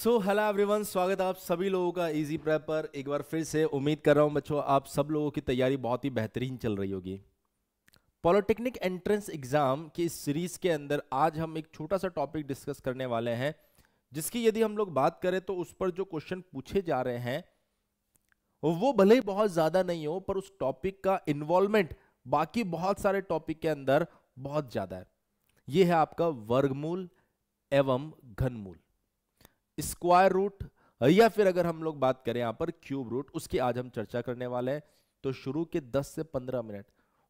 So hello everyone स्वागत है आप सभी लोगों का इजी प्रेप पर एक बार फिर से उम्मीद कर रहा हूं बच्चों आप सब लोगों की तैयारी बहुत ही बेहतरीन चल रही होगी पॉलिटेक्निक एंट्रेंस एग्ज़ाम की इस सीरीज़ के अंदर आज हम एक छोटा सा टॉपिक डिस्कस करने वाले हैं जिसकी यदि हम लोग बात करें तो उस पर जो क्वेश्चन पूछे जा रहे हैं वो भले ही बहुत ज़्यादा नहीं हो पर उस टॉपिक का इन्वॉल्वमेंट बाकी बहुत सारे टॉपिक के अंदर बहुत ज़्यादा है ये है आपका वर्गमूल एवं घनमूल स्क्वायर रूट या फिर अगर हम लोग बात करें यहाँ पर क्यूब रूट उसकी आज हम चर्चा करने वाले हैं तो शुरू के 10 से 15 मिनट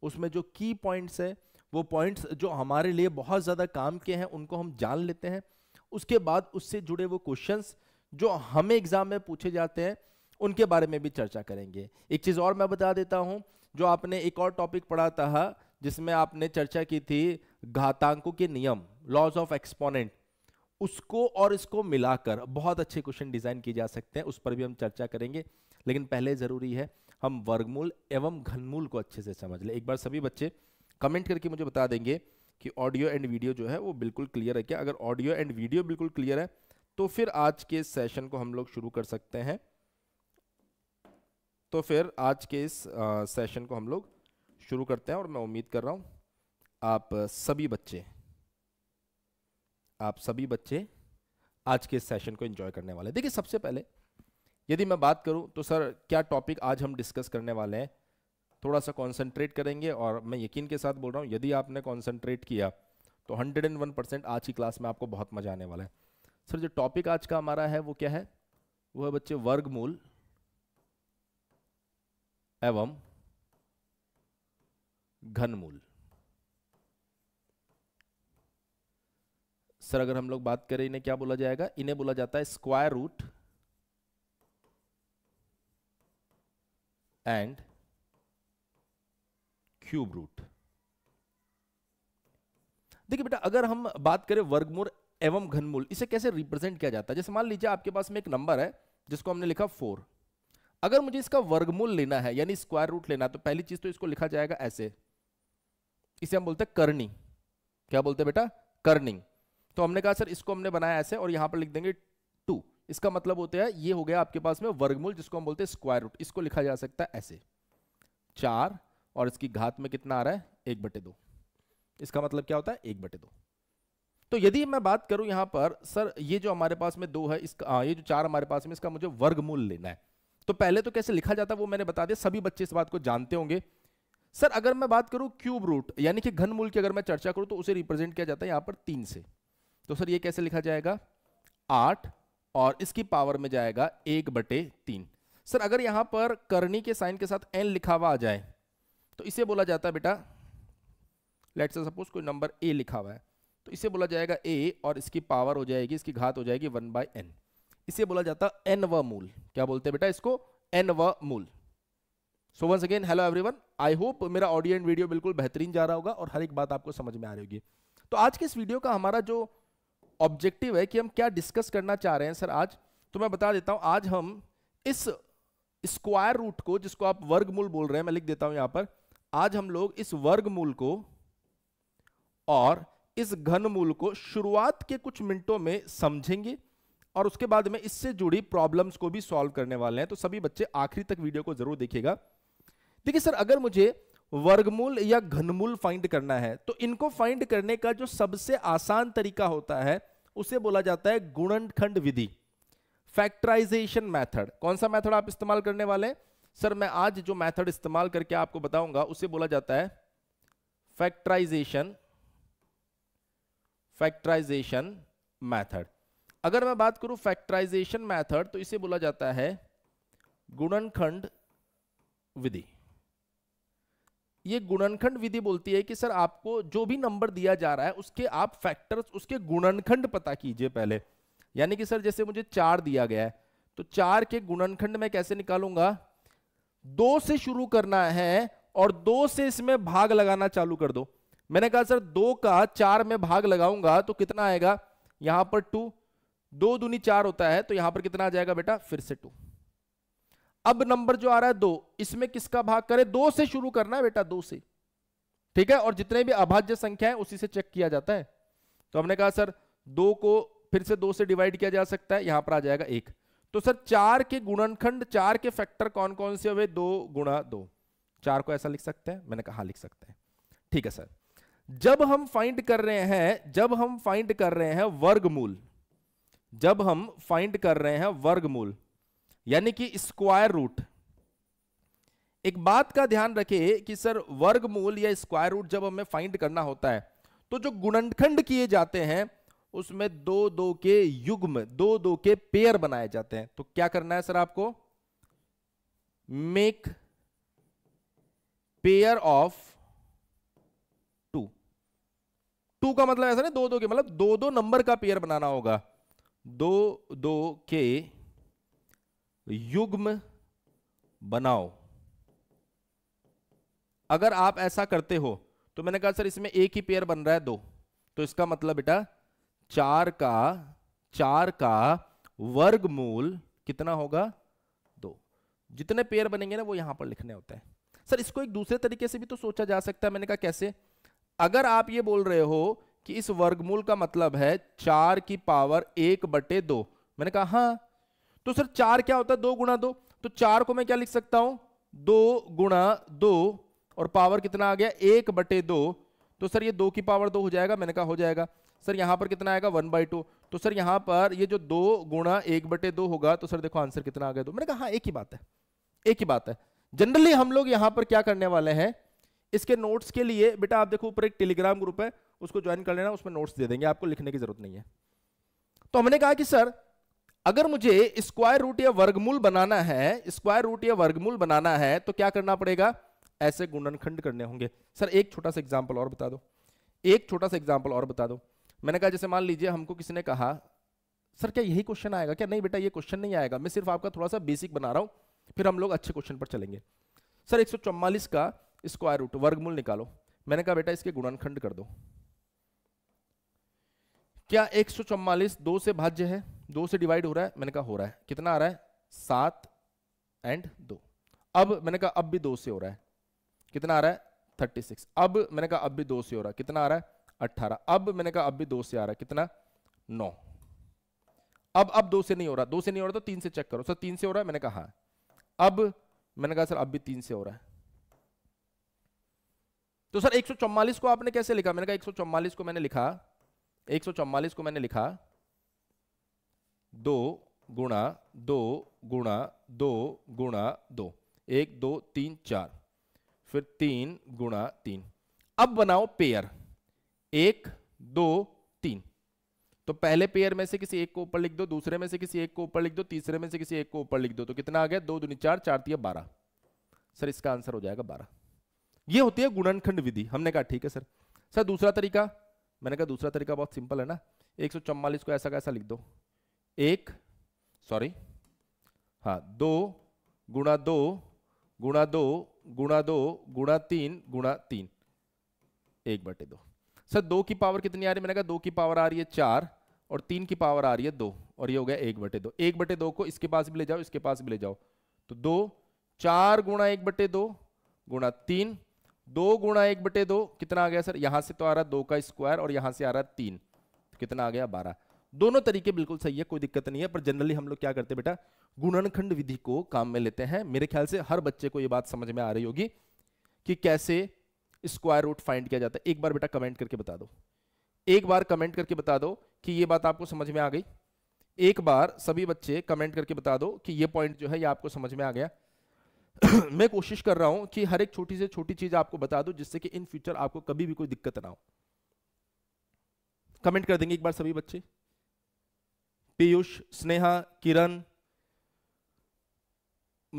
उसमें जो की पॉइंट्स है वो पॉइंट्स जो हमारे लिए बहुत ज़्यादा काम के हैं उनको हम जान लेते हैं उसके बाद उससे जुड़े वो क्वेश्चन जो हमें एग्जाम में पूछे जाते हैं उनके बारे में भी चर्चा करेंगे एक चीज़ और मैं बता देता हूँ जो आपने एक और टॉपिक पढ़ा था जिसमें आपने चर्चा की थी घातांकों के नियम लॉज ऑफ एक्सपोनेंट उसको और इसको मिलाकर बहुत अच्छे क्वेश्चन डिजाइन किए जा सकते हैं उस पर भी हम चर्चा करेंगे लेकिन पहले ज़रूरी है हम वर्गमूल एवं घनमूल को अच्छे से समझ लें एक बार सभी बच्चे कमेंट करके मुझे बता देंगे कि ऑडियो एंड वीडियो जो है वो बिल्कुल क्लियर है क्या अगर ऑडियो एंड वीडियो बिल्कुल क्लियर है तो फिर आज के सेशन को हम लोग शुरू कर सकते हैं तो फिर आज के इस सेशन को हम लोग शुरू करते हैं और मैं उम्मीद कर रहा हूँ आप सभी बच्चे आप सभी बच्चे आज के सेशन को एंजॉय करने वाले देखिए सबसे पहले यदि मैं बात करूं तो सर क्या टॉपिक आज हम डिस्कस करने वाले हैं थोड़ा सा कॉन्सेंट्रेट करेंगे और मैं यकीन के साथ बोल रहा हूं यदि आपने कॉन्सेंट्रेट किया तो 101 परसेंट आज की क्लास में आपको बहुत मजा आने वाला है सर जो टॉपिक आज का हमारा है वो क्या है वो है बच्चे वर्गमूल एवं घनमूल सर अगर हम लोग बात करें इन्हें क्या बोला जाएगा इन्हें बोला जाता है square root and cube root देखिए बेटा अगर हम बात करें वर्गमूल एवं घनमूल इसे कैसे रिप्रेजेंट किया जाता है जैसे मान लीजिए आपके पास में एक नंबर है जिसको हमने लिखा फोर अगर मुझे इसका वर्गमूल लेना है यानी स्क्वायर रूट लेना है तो पहली चीज तो इसको लिखा जाएगा ऐसे इसे हम बोलते हैं करनी क्या बोलते हैं बेटा करनी तो हमने कहा सर इसको हमने बनाया ऐसे और यहां पर लिख देंगे टू इसका मतलब होता है ये हो गया आपके पास में वर्गमूल जिसको हम बोलते हैं स्क्वायर रूट इसको लिखा जा सकता है ऐसे चार और इसकी घात में कितना आ रहा है एक बटे दो इसका मतलब क्या होता है एक बटे दो तो यदि मैं बात करूं यहां पर सर ये जो हमारे पास में दो है इसका आ, हाँ, ये जो चार हमारे पास में इसका मुझे वर्गमूल लेना है तो पहले तो कैसे लिखा जाता है वो मैंने बता दिया सभी बच्चे इस बात को जानते होंगे सर अगर मैं बात करूं क्यूब रूट यानी कि घनमूल की अगर मैं चर्चा करूं तो उसे रिप्रेजेंट किया जाता है यहां पर तीन से तो सर ये कैसे लिखा जाएगा आठ और इसकी पावर में जाएगा एक बटे तीन सर अगर यहां पर करनी के साइन के साथ एन लिखा हुआ आ जाए तो इसे बोला जाता है बेटा लेट से सपोज कोई नंबर ए लिखा हुआ है तो इसे बोला जाएगा ए और इसकी पावर हो जाएगी इसकी घात हो जाएगी वन बाई एन इसे बोला जाता है एन व मूल क्या बोलते हैं बेटा इसको एन व मूल so once again hello everyone I hope मेरा ऑडियो एंड वीडियो बिल्कुल बेहतरीन जा रहा होगा और हर एक बात आपको समझ में आ रही होगी तो आज के इस वीडियो का हमारा जो ऑब्जेक्टिव है कि हम क्या डिस्कस करना चाह रहे हैं सर आज तो मैं बता देता हूं आज हम इस स्क्वायर रूट को जिसको आप वर्गमूल बोल रहे हैं मैं लिख देता हूं यहां पर आज हम लोग इस वर्गमूल को और इस घनमूल को शुरुआत के कुछ मिनटों में समझेंगे और उसके बाद में इससे जुड़ी प्रॉब्लम्स को भी सॉल्व करने वाले हैं तो सभी बच्चे आखिरी तक वीडियो को जरूर देखेगा देखिए सर अगर मुझे वर्गमूल या घनमूल फाइंड करना है तो इनको फाइंड करने का जो सबसे आसान तरीका होता है उसे बोला जाता है गुणनखंड विधि फैक्टराइजेशन मेथड कौन सा मेथड आप इस्तेमाल करने वाले सर मैं आज जो मेथड इस्तेमाल करके आपको बताऊंगा उसे बोला जाता है फैक्टराइजेशन फैक्टराइजेशन मैथड अगर मैं बात करूं फैक्टराइजेशन मैथड तो इसे बोला जाता है गुणनखंड विधि ये गुणनखंड विधि बोलती है कि सर आपको जो भी नंबर दिया जा रहा है उसके आप फैक्टर्स उसके गुणनखंड पता कीजिए पहले यानी कि सर जैसे मुझे चार दिया गया है तो चार के गुणनखंड में कैसे निकालूंगा दो से शुरू करना है और दो से इसमें भाग लगाना चालू कर दो मैंने कहा सर दो का चार में भाग लगाऊंगा तो कितना आएगा यहां पर टू दो दुनी चार होता है तो यहां पर कितना आ जाएगा बेटा फिर से टू अब नंबर जो आ रहा है दो इसमें किसका भाग करें दो से शुरू करना है बेटा दो से ठीक है और जितने भी अभाज्य संख्या है उसी से चेक किया जाता है तो हमने कहा सर दो को फिर से दो से डिवाइड किया जा सकता है यहां पर आ जाएगा एक तो सर चार के गुणनखंड चार के फैक्टर कौन कौन से हुए दो गुणा दो चार को ऐसा लिख सकते हैं मैंने कहा हाँ, लिख सकते हैं ठीक है सर जब हम फाइंड कर रहे हैं जब हम फाइंड कर रहे हैं वर्गमूल जब हम फाइंड कर रहे हैं वर्गमूल यानी कि स्क्वायर रूट एक बात का ध्यान रखें कि सर वर्गमूल या स्क्वायर रूट जब हमें फाइंड करना होता है तो जो गुणनखंड किए जाते हैं उसमें दो दो के युग्म दो दो के पेयर बनाए जाते हैं तो क्या करना है सर आपको make pair of two two का मतलब ऐसा नहीं दो दो के मतलब दो दो नंबर का पेयर बनाना होगा दो दो के युग्म बनाओ अगर आप ऐसा करते हो तो मैंने कहा सर इसमें एक ही पेयर बन रहा है दो तो इसका मतलब बेटा चार का चार का वर्गमूल कितना होगा दो जितने पेयर बनेंगे ना वो यहां पर लिखने होते हैं सर इसको एक दूसरे तरीके से भी तो सोचा जा सकता है मैंने कहा कैसे अगर आप ये बोल रहे हो कि इस वर्गमूल का मतलब है चार की पावर एक बटे दो मैंने कहा हाँ तो सर चार क्या होता है दो गुणा दो तो चार को मैं क्या लिख सकता हूं दो गुणा दो और पावर कितना आ गया एक बटे दो तो सर ये दो की पावर दो हो जाएगा मैंने कहा हो जाएगा सर यहां पर कितना आएगा वन बाई टू तो सर यहां पर ये जो दो गुणा एक बटे दो होगा तो सर देखो आंसर कितना आ गया दो मैंने कहा हाँ एक ही बात है एक ही बात है जनरली हम लोग यहाँ पर क्या करने वाले हैं इसके नोट्स के लिए बेटा आप देखो ऊपर एक टेलीग्राम ग्रुप है उसको ज्वाइन कर लेना उसमें नोट्स दे देंगे आपको लिखने की जरूरत नहीं है तो हमने कहा कि सर अगर मुझे स्क्वायर रूट या वर्गमूल बनाना है स्क्वायर रूट या वर्गमूल बनाना है तो क्या करना पड़ेगा ऐसे गुणनखंड करने होंगे सर एक छोटा सा एग्जाम्पल और बता दो एक छोटा सा एग्जाम्पल और बता दो मैंने कहा जैसे मान लीजिए हमको किसी ने कहा सर क्या यही क्वेश्चन आएगा क्या नहीं बेटा ये क्वेश्चन नहीं आएगा मैं सिर्फ आपका थोड़ा सा बेसिक बना रहा हूँ फिर हम लोग अच्छे क्वेश्चन पर चलेंगे सर एक का स्क्वायर रूट वर्गमूल निकालो मैंने कहा बेटा इसके गुणनखंड कर दो क्या एक सौ चौवालीस दो से भाज्य है दो से डिवाइड हो रहा है मैंने कहा हो रहा है कितना आ रहा है सात एंड दो अब मैंने कहा अब भी दो से हो रहा है कितना आ रहा है थर्टी सिक्स अब मैंने कहा अब भी दो से हो रहा है कितना आ रहा है अट्ठारह अब मैंने कहा अब भी दो से आ रहा है कितना नौ अब अब दो से नहीं हो रहा दो से नहीं हो रहा तो तीन से चेक करो सर तीन से हो रहा है मैंने कहा हाँ। अब मैंने कहा सर अब भी तीन से हो रहा है तो सर एक को आपने कैसे लिखा मैंने कहा एक को मैंने लिखा एक को मैंने लिखा दो गुणा दो गुणा दो गुणा दो एक दो तीन चार फिर तीन गुणा तीन अब बनाओ पेयर एक दो तीन तो पहले पेयर में से किसी एक को ऊपर लिख दो दूसरे में से किसी एक को ऊपर लिख दो तीसरे में से किसी एक को ऊपर लिख दो तो कितना आ गया दो दूनी चार चार तीन बारह सर इसका आंसर हो जाएगा बारह ये होती है गुणनखंड विधि हमने कहा ठीक है सर सर दूसरा तरीका मैंने कहा दूसरा तरीका बहुत सिंपल है ना एक सौ चौवालीस को ऐसा कैसा लिख दो एक सॉरी हाँ दो गुणा दो गुणा दो गुणा दो गुणा तीन गुणा तीन एक बटे दो सर दो की पावर कितनी आ रही है मैंने कहा दो की पावर आ रही है चार और तीन की पावर आ रही है दो और ये हो गया एक बटे दो एक बटे दो को इसके पास भी ले जाओ इसके पास भी ले जाओ तो दो चार गुणा एक बटे दो गुणा तीन दो गुणा एक बटे दो कितना आ गया सर यहां से तो आ रहा दो का स्क्वायर और यहां से आ रहा तीन तो कितना आ गया बारह दोनों तरीके बिल्कुल सही है कोई दिक्कत नहीं है पर जनरली हम लोग क्या करते हैं बेटा गुणनखंड विधि को काम में लेते हैं मेरे ख्याल से हर बच्चे को यह बात समझ में आ रही होगी कि कैसे स्क्वायर रूट फाइंड किया जाता है एक बार बेटा कमेंट करके बता दो एक बार कमेंट करके बता दो कि ये बात आपको समझ में आ गई एक बार सभी बच्चे कमेंट करके बता दो कि ये पॉइंट जो है ये आपको समझ में आ गया मैं कोशिश कर रहा हूं कि हर एक छोटी से छोटी चीज आपको बता दूं जिससे कि इन फ्यूचर आपको कभी भी कोई दिक्कत ना हो कमेंट कर देंगे एक बार सभी बच्चे पीयूष स्नेहा किरण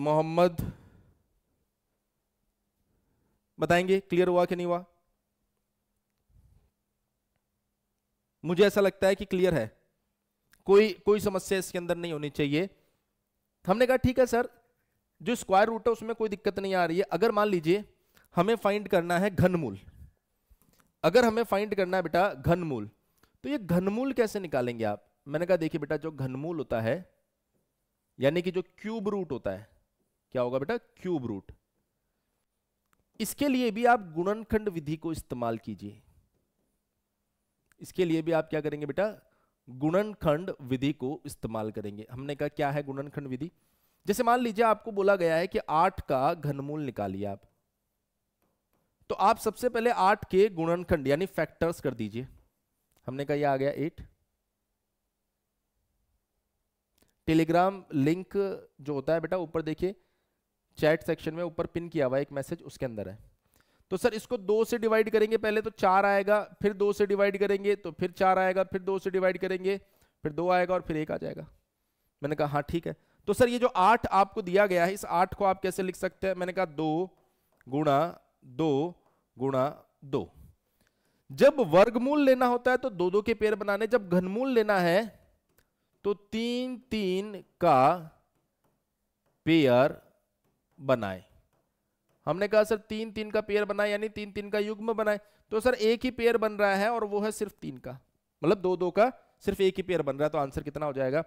मोहम्मद बताएंगे क्लियर हुआ कि नहीं हुआ मुझे ऐसा लगता है कि क्लियर है कोई कोई समस्या इसके अंदर नहीं होनी चाहिए हमने कहा ठीक है सर जो स्क्वायर रूट है उसमें कोई दिक्कत नहीं आ रही है अगर मान लीजिए हमें फाइंड करना है घनमूल अगर हमें फाइंड करना है बेटा घनमूल तो ये घनमूल कैसे निकालेंगे आप मैंने कहा देखिए बेटा जो घनमूल होता है यानी कि जो क्यूब रूट होता है क्या होगा बेटा क्यूब रूट इसके लिए भी आप गुणनखंड विधि को इस्तेमाल कीजिए इसके लिए भी आप क्या करेंगे बेटा गुणनखंड विधि को इस्तेमाल करेंगे हमने कहा क्या है गुणनखंड विधि जैसे मान लीजिए आपको बोला गया है कि आठ का घनमूल निकालिए आप तो आप सबसे पहले आठ के गुणनखंड यानी फैक्टर्स कर दीजिए हमने कहा यह आ गया एट टेलीग्राम लिंक जो होता है बेटा ऊपर देखिए चैट सेक्शन में ऊपर पिन किया हुआ एक मैसेज उसके अंदर है तो सर इसको दो से डिवाइड करेंगे पहले तो चार आएगा फिर दो से डिवाइड करेंगे तो फिर चार आएगा फिर दो से डिवाइड करेंगे फिर दो आएगा और फिर एक आ जाएगा मैंने कहा हाँ ठीक है तो सर ये जो आठ आपको दिया गया है इस आठ को आप कैसे लिख सकते हैं मैंने कहा दो गुणा दो गुणा दो जब वर्गमूल लेना होता है तो दो दो के पेयर बनाने जब घनमूल लेना है तो तीन तीन का पेयर बनाए हमने कहा सर तीन तीन का पेयर बनाए यानी तीन तीन का युग्म बनाए तो सर एक ही पेयर बन रहा है और वो है सिर्फ तीन का मतलब दो दो का सिर्फ एक ही पेयर बन रहा है तो आंसर कितना हो जाएगा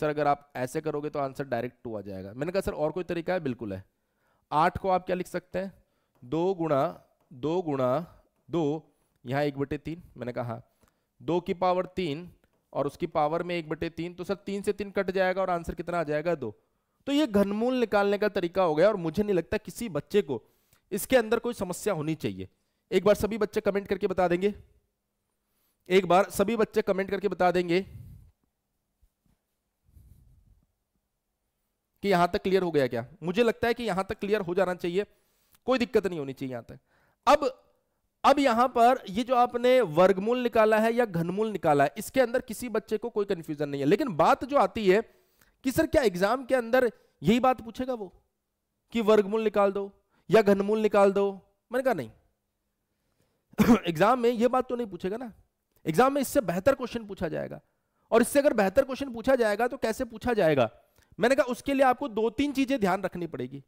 सर अगर आप ऐसे करोगे तो आंसर डायरेक्ट टू आ जाएगा मैंने कहा सर और कोई तरीका है बिल्कुल है आठ को आप क्या लिख सकते हैं दो गुणा दो गुणा दो यहाँ एक बटे तीन मैंने कहा दो की पावर तीन और उसकी पावर में एक बटे तीन तो सर तीन से तीन कट जाएगा और आंसर कितना आ जाएगा दो तो ये घनमूल निकालने का तरीका हो गया और मुझे नहीं लगता किसी बच्चे को इसके अंदर कोई समस्या होनी चाहिए एक बार सभी बच्चे कमेंट करके बता देंगे एक बार सभी बच्चे कमेंट करके बता देंगे कि यहां तक क्लियर हो गया क्या मुझे लगता है कि यहां तक क्लियर हो जाना चाहिए कोई दिक्कत नहीं होनी चाहिए यहां तक अब अब यहां पर ये जो आपने वर्गमूल निकाला है या घनमूल निकाला है इसके अंदर किसी बच्चे को कोई कंफ्यूजन नहीं है लेकिन बात जो आती है कि सर क्या एग्जाम के अंदर यही बात पूछेगा वो कि वर्गमूल निकाल दो या घनमूल निकाल दो मैंने कहा नहीं एग्जाम में यह बात तो नहीं पूछेगा ना एग्जाम में इससे बेहतर क्वेश्चन पूछा जाएगा और इससे अगर बेहतर क्वेश्चन पूछा जाएगा तो कैसे पूछा जाएगा मैंने कहा उसके लिए आपको दो तीन चीजें ध्यान रखनी पड़ेगी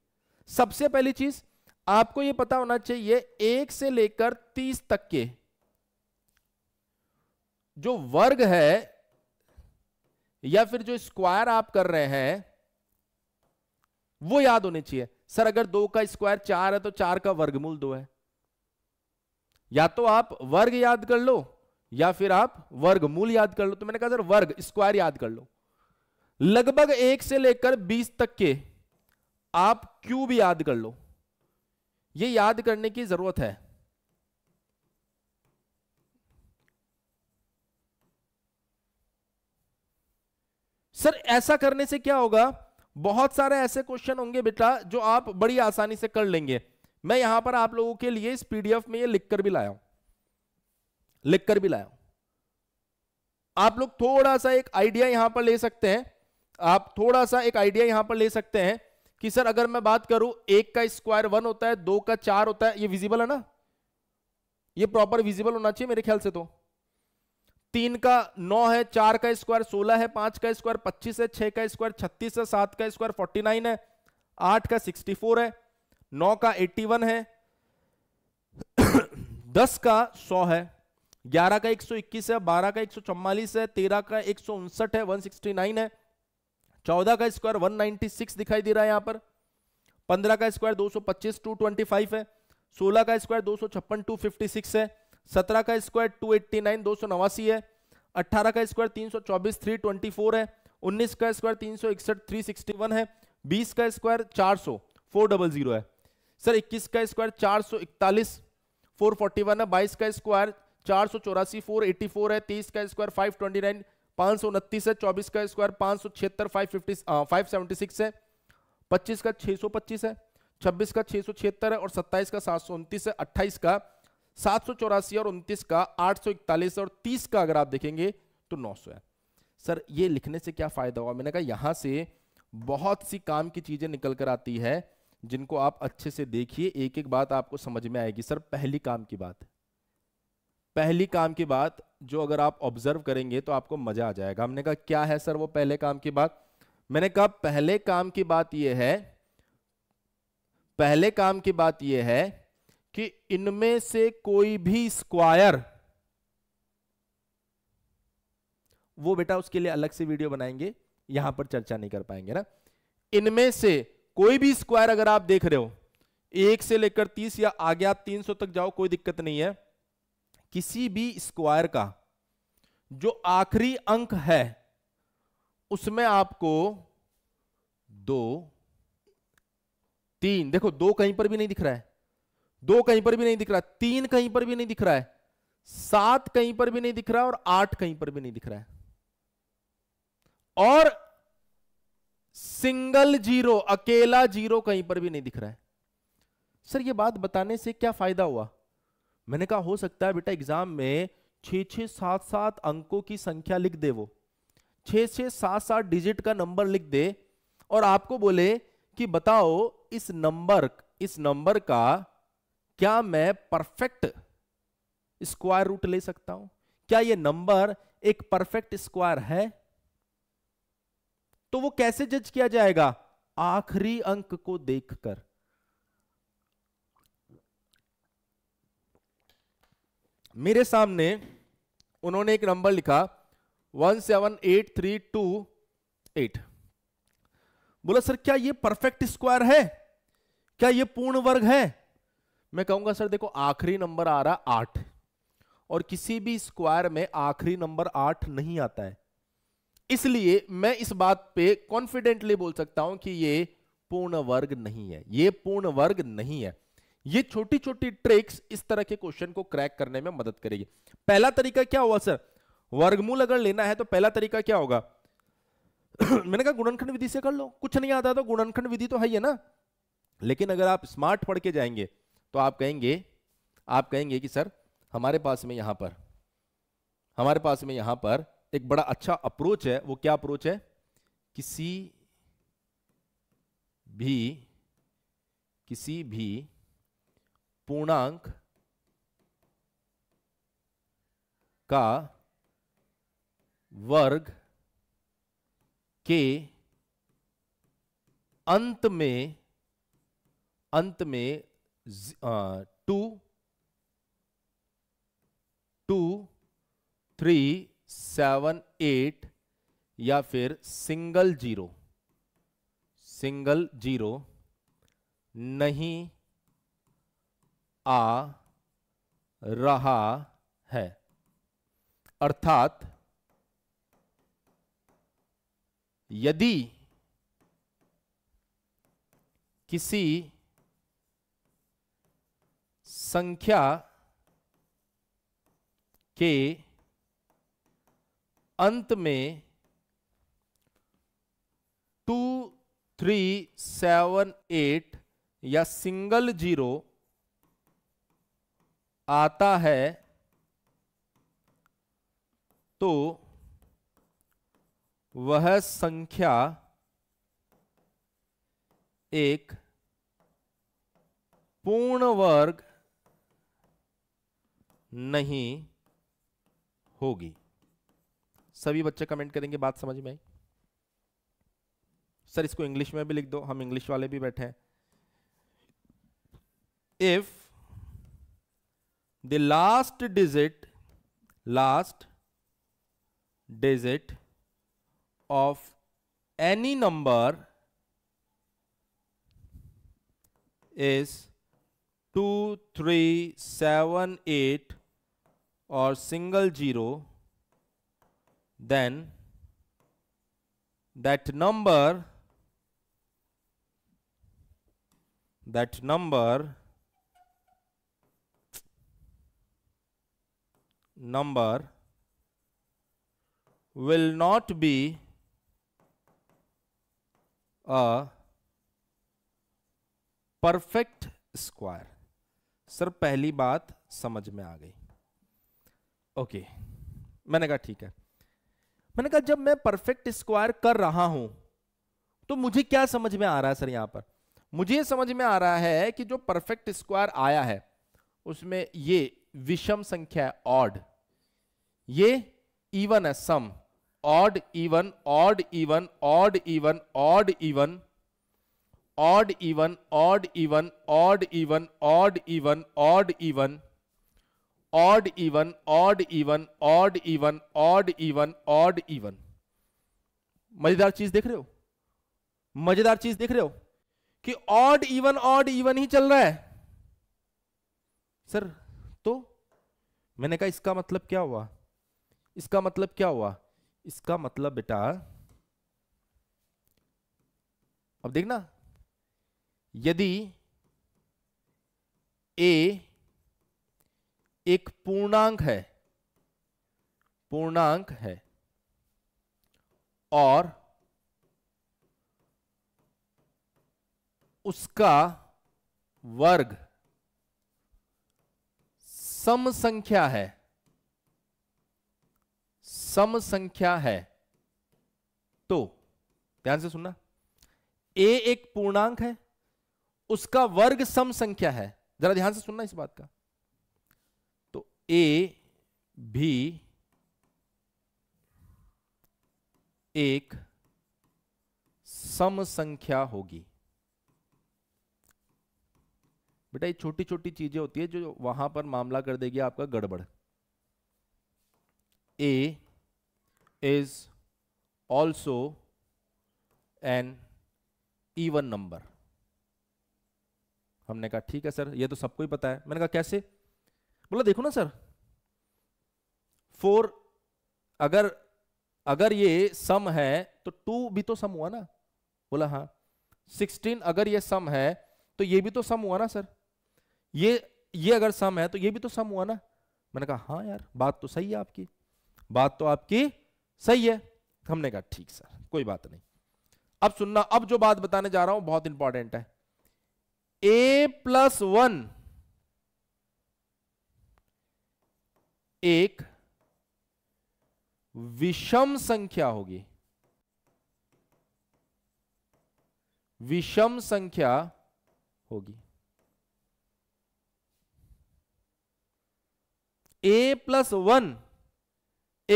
सबसे पहली चीज आपको यह पता होना चाहिए एक से लेकर तीस तक के जो वर्ग है या फिर जो स्क्वायर आप कर रहे हैं वो याद होने चाहिए सर अगर दो का स्क्वायर चार है तो चार का वर्गमूल दो है या तो आप वर्ग याद कर लो या फिर आप वर्गमूल याद कर लो तो मैंने कहा सर वर्ग स्क्वायर याद कर लो लगभग एक से लेकर बीस तक के आप क्यूब याद कर लो ये याद करने की जरूरत है सर ऐसा करने से क्या होगा बहुत सारे ऐसे क्वेश्चन होंगे बेटा जो आप बड़ी आसानी से कर लेंगे मैं यहां पर आप लोगों के लिए इस पीडीएफ में ये लिखकर भी लाया हूं लिखकर भी लाया हूं आप लोग थोड़ा सा एक आइडिया यहां पर ले सकते हैं आप थोड़ा सा एक आइडिया यहां पर ले सकते हैं कि सर अगर मैं बात करूं एक का स्क्वायर वन होता है दो का चार होता है ये विजिबल है ना ये प्रॉपर विजिबल होना चाहिए मेरे ख्याल से तो तीन का नौ है चार का स्क्वायर सोलह है पांच का स्क्वायर पच्चीस है छह का स्क्वायर छत्तीस है सात का स्क्वायर फोर्टी नाइन है आठ का सिक्सटी फोर है नौ का एट्टी वन है दस का सौ है ग्यारह का एक सौ इक्कीस है बारह का एक सौ चौवालीस है तेरह का एक सौ उनसठ है वन सिक्सटी नाइन है चौदह का स्क्वायर वन सिक्स दिखाई दे रहा है यहां पर पंद्रह का स्क्वायर दो सौ पच्चीस टू ट्वेंटी फाइव है सोलह का स्क्वायर दो सौ छप्पन टू फिफ्टी सिक्स है सत्रह का स्क्वायर टू एट्टी नाइन दो सौ नवासी है अट्ठारह का स्क्वायर तीन सौ चौबीस थ्री ट्वेंटी फोर है उन्नीस का स्क्वायर तीन सौ इकसठ थ्री सिक्सटी वन है बीस का स्क्वायर चार सौ फोर डबल जीरो है सर इक्कीस का स्क्वायर चार सौ इकतालीस फोर फोर्टी वन है बाईस का स्क्वायर चार सौ चौरासी फोर एट्टी फोर है तीस का स्क्वायर फाइव ट्वेंटी नाइन पांच सौ उनतीस है चौबीस का स्क्वायर पांच सौ छिहत्तर five fifty five seventy six है पच्चीस का छह सौ पच्चीस है छब्बीस का छह सौ छिहत्तर है और सत्ताईस का सात सौ उनतीस है अट्ठाईस का सात सौ चौरासी और उनतीस का आठ सौ इकतालीस और तीस का अगर आप देखेंगे तो नौ सौ है सर ये लिखने से क्या फायदा हुआ मैंने कहा यहां से बहुत सी काम की चीजें निकल कर आती है जिनको आप अच्छे से देखिए एक एक बात आपको समझ में आएगी सर पहली काम की बात है पहली काम की बात जो अगर आप ऑब्जर्व करेंगे तो आपको मजा आ जाएगा हमने कहा क्या है सर वो पहले काम की बात मैंने कहा पहले काम की बात यह है पहले काम की बात यह है कि इनमें से कोई भी स्क्वायर वो बेटा उसके लिए अलग से वीडियो बनाएंगे यहां पर चर्चा नहीं कर पाएंगे ना इनमें से कोई भी स्क्वायर अगर आप देख रहे हो एक से लेकर तीस या आगे आप तीन सौ तक जाओ कोई दिक्कत नहीं है किसी भी स्क्वायर का जो आखिरी अंक है उसमें आपको दो तीन देखो दो कहीं पर भी नहीं दिख रहा है दो कहीं पर भी नहीं दिख रहा है तीन कहीं पर भी नहीं दिख रहा है सात कहीं पर भी नहीं दिख रहा और आठ कहीं पर भी नहीं दिख रहा है और सिंगल जीरो अकेला जीरो कहीं पर भी नहीं दिख रहा है सर ये बात बताने से क्या फायदा हुआ मैंने कहा हो सकता है बेटा एग्जाम में छः छः सात सात अंकों की संख्या लिख दे वो छः छः सात सात डिजिट का नंबर लिख दे और आपको बोले कि बताओ इस नंबर इस नंबर का क्या मैं परफेक्ट स्क्वायर रूट ले सकता हूं क्या यह नंबर एक परफेक्ट स्क्वायर है तो वो कैसे जज किया जाएगा आखिरी अंक को देखकर मेरे सामने उन्होंने एक नंबर लिखा one seven eight three two eight बोला सर क्या ये परफेक्ट स्क्वायर है क्या ये पूर्ण वर्ग है मैं कहूंगा सर देखो आखिरी नंबर आ रहा आठ और किसी भी स्क्वायर में आखिरी नंबर आठ नहीं आता है इसलिए मैं इस बात पे कॉन्फिडेंटली बोल सकता हूं कि ये पूर्ण वर्ग नहीं है ये पूर्ण वर्ग नहीं है ये छोटी छोटी ट्रिक्स इस तरह के क्वेश्चन को क्रैक करने में मदद करेगी पहला तरीका क्या हुआ सर वर्गमूल अगर लेना है तो पहला तरीका क्या होगा मैंने कहा गुणनखंड विधि से कर लो कुछ नहीं आता तो गुणनखंड विधि तो है ही है ना लेकिन अगर आप स्मार्ट पढ़ के जाएंगे तो आप कहेंगे आप कहेंगे कि सर हमारे पास में यहां पर हमारे पास में यहां पर एक बड़ा अच्छा अप्रोच है वो क्या अप्रोच है किसी भी किसी भी पूर्णांक का वर्ग के अंत में अंत में two two three seven eight या फिर सिंगल जीरो सिंगल जीरो नहीं आ रहा है अर्थात यदि किसी संख्या के अंत में टू थ्री सेवन एट या सिंगल जीरो आता है तो वह संख्या एक पूर्ण वर्ग नहीं होगी सभी बच्चे कमेंट करेंगे बात समझ में आई सर इसको इंग्लिश में भी लिख दो हम इंग्लिश वाले भी बैठे हैं if the last digit last digit of any number is 2 3 7 8 or single zero then that number that number number will not be a perfect square sir पहली बात समझ में आ गई ओके okay. मैंने कहा ठीक है मैंने कहा जब मैं परफेक्ट स्क्वायर कर रहा हूं तो मुझे क्या समझ में आ रहा है सर यहां पर मुझे समझ में आ रहा है कि जो परफेक्ट स्क्वायर आया है उसमें ये विषम संख्या है ऑड ये इवन है सम odd even odd even odd even odd even odd even odd even odd even odd even odd even odd even odd even odd even odd even odd even मजेदार चीज देख रहे हो मजेदार चीज देख रहे हो कि ऑड इवन ऑड इवन ही चल रहा है सर तो मैंने कहा इसका मतलब क्या हुआ इसका मतलब क्या हुआ इसका मतलब बेटा अब देखना यदि ए एक पूर्णांक है पूर्णांक है और उसका वर्ग सम संख्या है सम संख्या है तो ध्यान से सुनना ए एक पूर्णांक है उसका वर्ग सम संख्या है जरा ध्यान से सुनना इस बात का तो ए भी एक सम संख्या होगी बेटा ये छोटी छोटी चीजें होती है जो वहां पर मामला कर देगी आपका गड़बड़ a is also an even number हमने कहा ठीक है सर ये तो सबको ही पता है मैंने कहा कैसे बोला देखो ना सर फोर अगर अगर ये सम है तो टू भी तो सम हुआ ना बोला हाँ सिक्सटीन अगर ये सम है तो ये भी तो सम हुआ ना सर ये ये अगर सम है तो ये भी तो सम हुआ ना मैंने कहा हाँ यार बात तो सही है आपकी बात तो आपकी सही है हमने कहा ठीक सर कोई बात नहीं अब सुनना अब जो बात बताने जा रहा हूं बहुत इंपॉर्टेंट है ए प्लस वन एक विषम संख्या होगी विषम संख्या होगी ए प्लस वन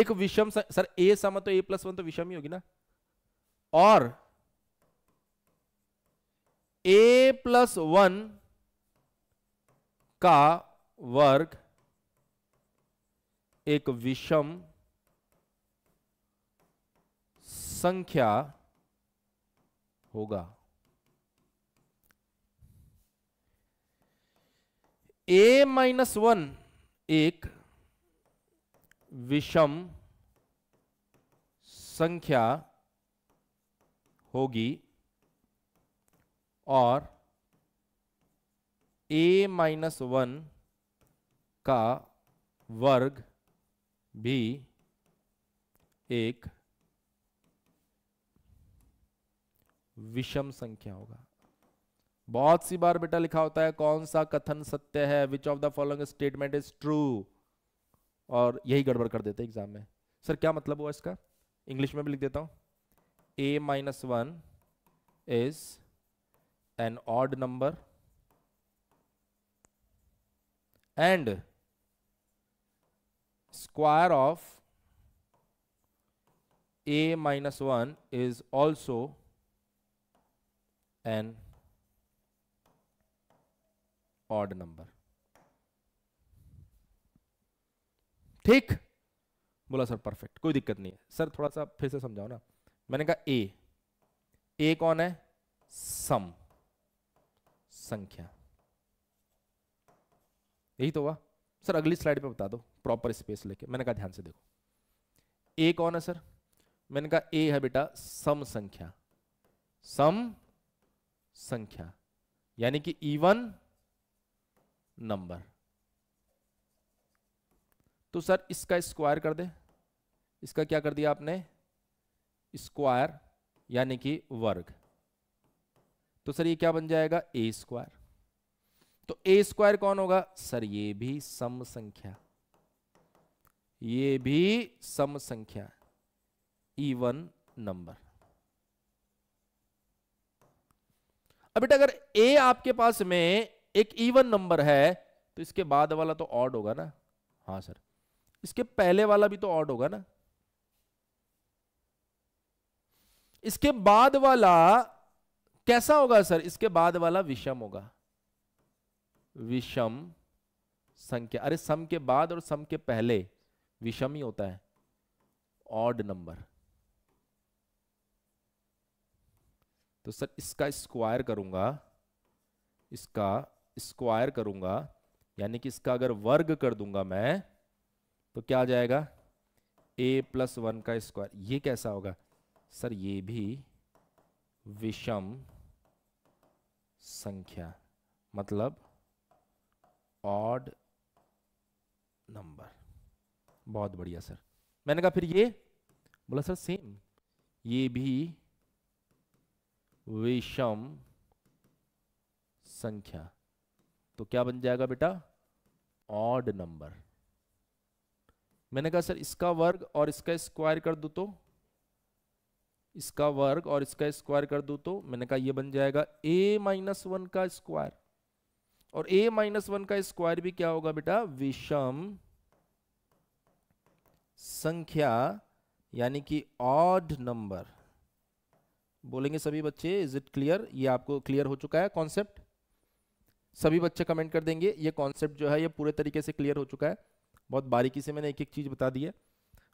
एक विषम सर ए सम तो ए प्लस वन तो विषम ही होगी ना और ए प्लस वन का वर्ग एक विषम संख्या होगा ए माइनस वन एक विषम संख्या होगी और a माइनस वन का वर्ग भी एक विषम संख्या होगा बहुत सी बार बेटा लिखा होता है कौन सा कथन सत्य है which of the following statement is true और यही गड़बड़ कर देते एग्जाम में सर क्या मतलब हुआ इसका इंग्लिश में भी लिख देता हूँ a minus one is an odd number and square of a minus one is also an odd number ठीक बोला सर परफेक्ट कोई दिक्कत नहीं है सर थोड़ा सा फिर से समझाओ ना मैंने कहा ए ए कौन है सम संख्या यही तो हुआ सर अगली स्लाइड पे बता दो प्रॉपर स्पेस लेके मैंने कहा ध्यान से देखो ए कौन है सर मैंने कहा ए है बेटा सम संख्या सम संख्या यानी कि इवन नंबर तो सर इसका स्क्वायर कर दे इसका क्या कर दिया आपने स्क्वायर यानी कि वर्ग तो सर ये क्या बन जाएगा ए स्क्वायर तो ए स्क्वायर कौन होगा सर ये भी सम संख्या ये भी सम संख्या इवन नंबर अब बेटा अगर ए आपके पास में एक इवन नंबर है तो इसके बाद वाला तो ऑड होगा ना हाँ सर इसके पहले वाला भी तो ऑड होगा ना इसके बाद वाला कैसा होगा सर इसके बाद वाला विषम होगा विषम संख्या अरे सम के बाद और सम के पहले विषम ही होता है ऑड नंबर तो सर इसका स्क्वायर करूंगा इसका स्क्वायर करूंगा यानी कि इसका अगर वर्ग कर दूंगा मैं तो क्या आ जाएगा ए प्लस वन का स्क्वायर ये कैसा होगा सर ये भी विषम संख्या मतलब ऑड नंबर बहुत बढ़िया सर मैंने कहा फिर ये बोला सर सेम ये भी विषम संख्या तो क्या बन जाएगा बेटा ऑड नंबर मैंने कहा सर इसका वर्ग और इसका स्क्वायर कर दो तो इसका वर्ग और इसका स्क्वायर कर दो तो मैंने कहा ये बन जाएगा a माइनस वन का स्क्वायर और a माइनस वन का स्क्वायर भी क्या होगा बेटा विषम संख्या यानी कि ऑड नंबर बोलेंगे सभी बच्चे इज इट क्लियर ये आपको क्लियर हो चुका है कॉन्सेप्ट सभी बच्चे कमेंट कर देंगे ये कॉन्सेप्ट जो है ये पूरे तरीके से क्लियर हो चुका है बहुत बारीकी से मैंने एक एक चीज़ बता दी है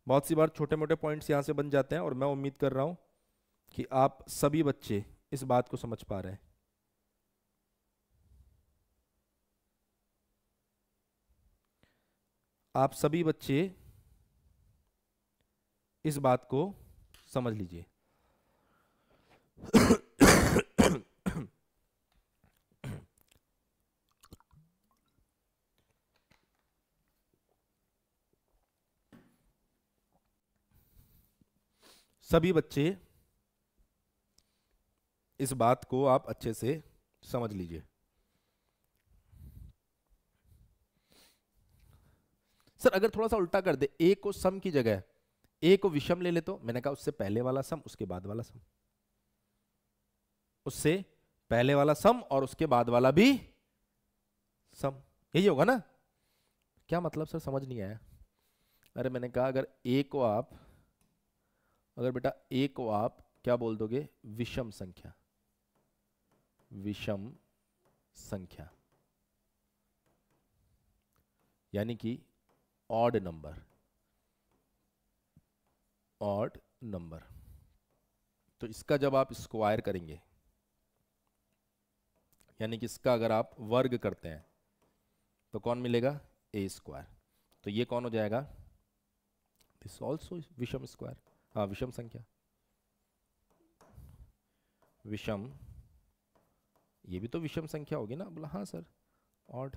बहुत सी बार छोटे मोटे पॉइंट्स यहाँ से बन जाते हैं और मैं उम्मीद कर रहा हूँ कि आप सभी बच्चे इस बात को समझ पा रहे हैं आप सभी बच्चे इस बात को समझ लीजिए सभी बच्चे इस बात को आप अच्छे से समझ लीजिए सर अगर थोड़ा सा उल्टा कर दे ए को सम की जगह ए को विषम ले ले तो मैंने कहा उससे पहले वाला सम उसके बाद वाला सम उससे पहले वाला सम और उसके बाद वाला भी सम यही होगा ना क्या मतलब सर समझ नहीं आया अरे मैंने कहा अगर ए को आप अगर बेटा ए को आप क्या बोल दोगे विषम संख्या विषम संख्या यानी कि ऑड नंबर ऑड नंबर तो इसका जब आप स्क्वायर करेंगे यानी कि इसका अगर आप वर्ग करते हैं तो कौन मिलेगा ए स्क्वायर तो ये कौन हो जाएगा दिस ऑल्सो विषम स्क्वायर हाँ विषम संख्या विषम ये भी तो विषम संख्या होगी ना बोला हाँ सर ऑड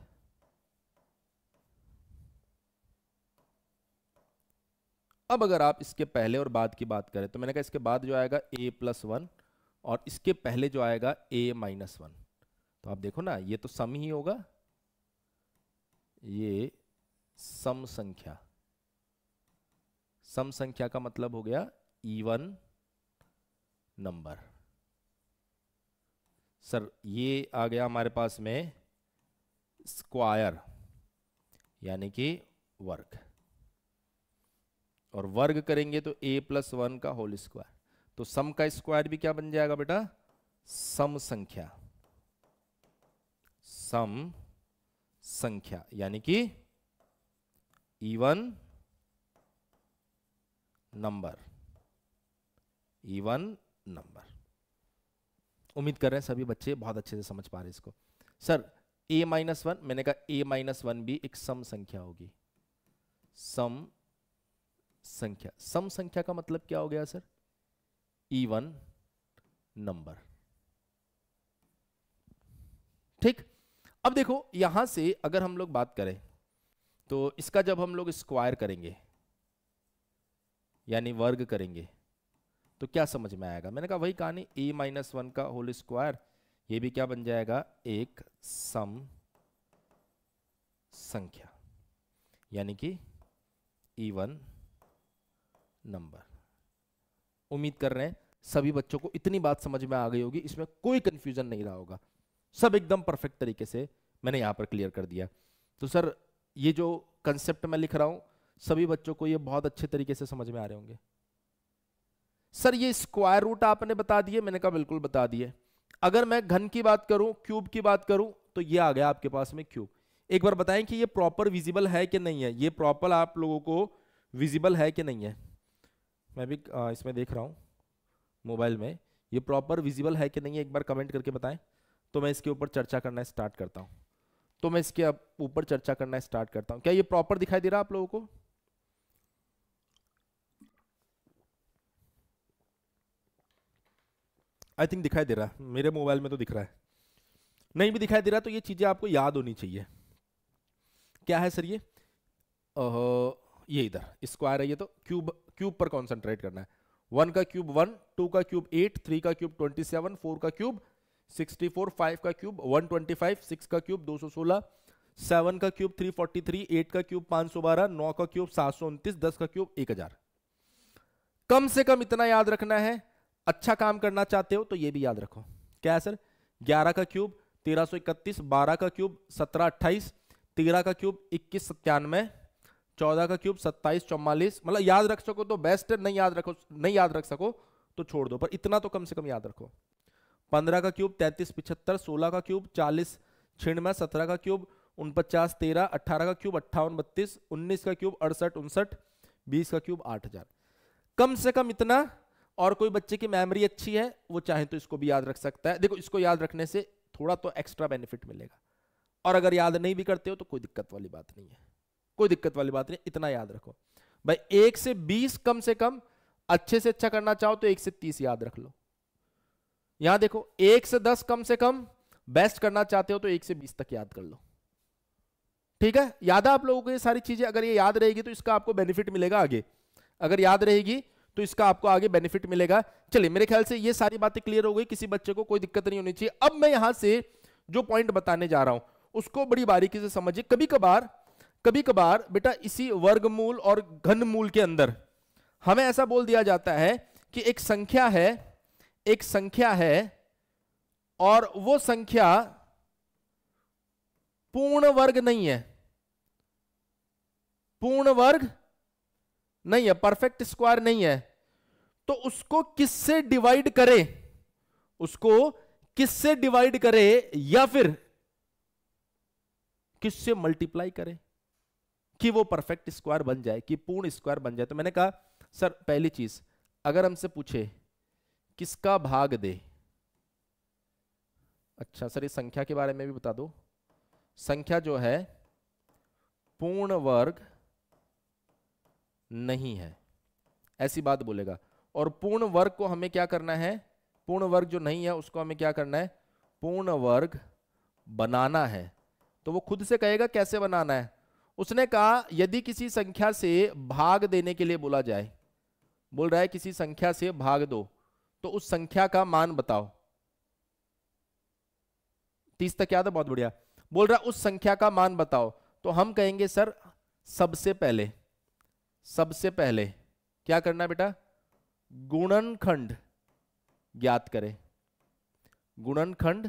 अब अगर आप इसके पहले और बाद की बात करें तो मैंने कहा इसके बाद जो आएगा ए प्लस वन और इसके पहले जो आएगा ए माइनस वन तो आप देखो ना ये तो सम ही होगा ये सम संख्या सम संख्या का मतलब हो गया इवन नंबर सर ये आ गया हमारे पास में स्क्वायर यानी कि वर्ग और वर्ग करेंगे तो ए प्लस वन का होल स्क्वायर तो सम का स्क्वायर भी क्या बन जाएगा बेटा सम संख्या सम संख्या यानी कि इवन नंबर इवन नंबर उम्मीद कर रहे हैं सभी बच्चे बहुत अच्छे से समझ पा रहे इसको सर ए माइनस वन मैंने कहा ए माइनस वन भी एक सम संख्या होगी सम संख्या सम संख्या का मतलब क्या हो गया सर इवन नंबर ठीक अब देखो यहां से अगर हम लोग बात करें तो इसका जब हम लोग स्क्वायर करेंगे यानी वर्ग करेंगे तो क्या समझ में आएगा मैंने कहा वही कहानी ए माइनस वन का होल स्क्वायर ये भी क्या बन जाएगा एक सम संख्या यानी कि इवन नंबर उम्मीद कर रहे हैं सभी बच्चों को इतनी बात समझ में आ गई होगी इसमें कोई कंफ्यूजन नहीं रहा होगा सब एकदम परफेक्ट तरीके से मैंने यहां पर क्लियर कर दिया तो सर ये जो कंसेप्ट मैं लिख रहा हूं सभी बच्चों को ये बहुत अच्छे तरीके से समझ में आ रहे होंगे सर ये स्क्वायर रूट आपने बता दिए मैंने कहा बिल्कुल बता दिए अगर मैं घन की बात करूं क्यूब की बात करूं तो ये आ गया आपके पास में क्यूब एक बार बताएं कि ये प्रॉपर विजिबल है कि नहीं है ये प्रॉपर आप लोगों को विजिबल है कि नहीं है मैं भी इसमें देख रहा हूँ मोबाइल में ये प्रॉपर विजिबल है कि नहीं है एक बार कमेंट करके बताएं तो मैं इसके ऊपर चर्चा करना स्टार्ट करता हूँ तो मैं इसके ऊपर चर्चा करना स्टार्ट करता हूँ क्या ये प्रॉपर दिखाई दे रहा आप लोगों को आई थिंक दिखाई दे रहा है मेरे मोबाइल में तो दिख रहा है नहीं भी दिखाई दे रहा तो ये चीज़ें आपको याद होनी चाहिए क्या है सर ये ओह, ये इधर स्क्वायर है ये तो क्यूब क्यूब पर कॉन्सेंट्रेट करना है वन का क्यूब वन टू का क्यूब एट थ्री का क्यूब ट्वेंटी सेवन फोर का क्यूब सिक्सटी फोर फाइव का cube one twenty five six का क्यूब दो सौ सोलह सेवन का cube three forty three eight का क्यूब पाँच सौ बारह नौ का क्यूब सात सौ उनतीस दस का क्यूब एक हजार कम से कम इतना याद रखना है अच्छा काम करना चाहते हो तो ये भी याद रखो क्या है सर ग्यारह का क्यूब तेरह सौ इकतीस बारह का क्यूब सत्रह अट्ठाईस तेरह का क्यूब इक्कीस सत्तानवे चौदह का क्यूब सत्ताईस चौवालीस मतलब याद रख सको तो बेस्ट नहीं याद रखो नहीं याद रख सको तो छोड़ दो पर इतना तो कम से कम याद रखो पंद्रह का क्यूब तैंतीस पिछहत्तर सोलह का क्यूब चालीस छिणवे सत्रह का क्यूब उनपचास तेरह अट्ठारह का क्यूब अट्ठावन बत्तीस उन्नीस का क्यूब अड़सठ उनसठ बीस का क्यूब आठ हजार कम से कम इतना और कोई बच्चे की मेमोरी अच्छी है वो चाहे तो इसको भी याद रख सकता है देखो इसको याद रखने से थोड़ा तो एक्स्ट्रा बेनिफिट मिलेगा और अगर याद नहीं भी करते हो तो कोई दिक्कत वाली बात नहीं है कोई दिक्कत वाली बात नहीं इतना याद रखो भाई एक से बीस कम से कम अच्छे से अच्छा करना चाहो तो एक से तीस याद रख लो यहां देखो एक से दस कम से कम बेस्ट करना चाहते हो तो एक से बीस तक याद कर लो ठीक है याद है आप लोगों को ये सारी चीजें अगर ये याद रहेगी तो इसका आपको बेनिफिट मिलेगा आगे अगर याद रहेगी तो इसका आपको आगे बेनिफिट मिलेगा चलिए मेरे ख्याल से ये सारी बातें क्लियर हो गई किसी बच्चे को कोई दिक्कत नहीं होनी चाहिए अब मैं यहां से जो पॉइंट बताने जा रहा हूं उसको बड़ी बारीकी से समझिए कभी कभार कभी कभार बेटा इसी वर्गमूल और घनमूल के अंदर हमें ऐसा बोल दिया जाता है कि एक संख्या है एक संख्या है और वो संख्या पूर्ण वर्ग नहीं है पूर्ण वर्ग नहीं है परफेक्ट स्क्वायर नहीं है तो उसको किससे डिवाइड करे उसको किससे डिवाइड करे या फिर किससे मल्टीप्लाई करे कि वो परफेक्ट स्क्वायर बन जाए कि पूर्ण स्क्वायर बन जाए तो मैंने कहा सर पहली चीज अगर हमसे पूछे किसका भाग दे अच्छा सर ये संख्या के बारे में भी बता दो संख्या जो है पूर्ण वर्ग नहीं है ऐसी बात बोलेगा और पूर्ण वर्ग को हमें क्या करना है पूर्ण वर्ग जो नहीं है उसको हमें क्या करना है पूर्ण वर्ग बनाना है तो वो खुद से कहेगा कैसे बनाना है उसने कहा यदि किसी संख्या से भाग देने के लिए बोला जाए बोल रहा है किसी संख्या से भाग दो तो उस संख्या का मान बताओ तीस तक याद है बहुत बढ़िया बोल रहा उस संख्या का मान बताओ तो हम कहेंगे सर सबसे पहले सबसे पहले क्या करना है बेटा गुणनखंड ज्ञात करें गुणनखंड